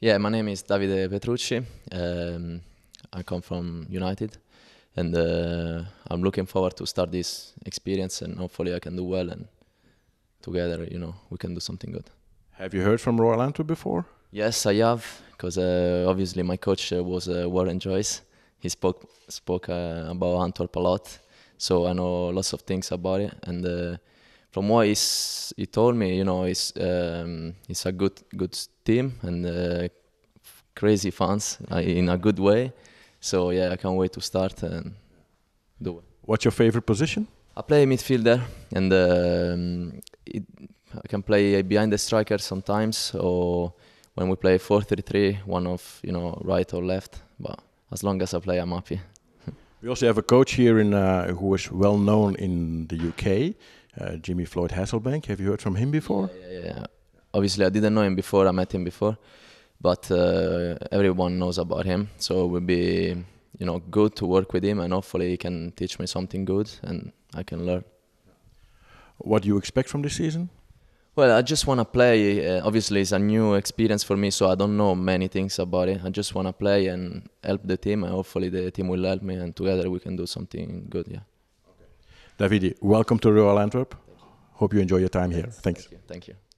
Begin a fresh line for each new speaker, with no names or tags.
Yeah, my name is Davide Petrucci. Um, I come from United, and uh, I'm looking forward to start this experience, and hopefully I can do well, and together, you know, we can do something good. Have you heard from Royal Antwerp before? Yes, I have, because uh, obviously my coach uh, was uh, Warren Joyce. He spoke spoke uh, about Antwerp a lot, so I know lots of things about it, and uh, from what he's, he told me, you know, it's um, it's a good good team and uh, crazy fans uh, in a good way. So yeah, I can't wait to start and do it. What's your favorite position? I play midfielder, and um, it, I can play behind the striker sometimes, or when we play 4-3-3, one of you know right or left. But as long as I play, I'm happy.
we also have a coach here in uh, who is well known in the UK uh, Jimmy Floyd Hasselbank. Have you heard from him before? Yeah,
yeah, yeah, Obviously, I didn't know him before. I met him before, but uh, everyone knows about him. So it will be, you know, good to work with him, and hopefully he can teach me something good, and I can learn. What do you expect from this season? Well, I just want to play. Uh, obviously, it's a new experience for me, so I don't know many things about it. I just want to play and help the team, and hopefully, the team will help me, and together we can do something good. Yeah.
Davide, welcome to rural Antwerp. Hope you enjoy your time here. Thanks. Thank you. Thank you.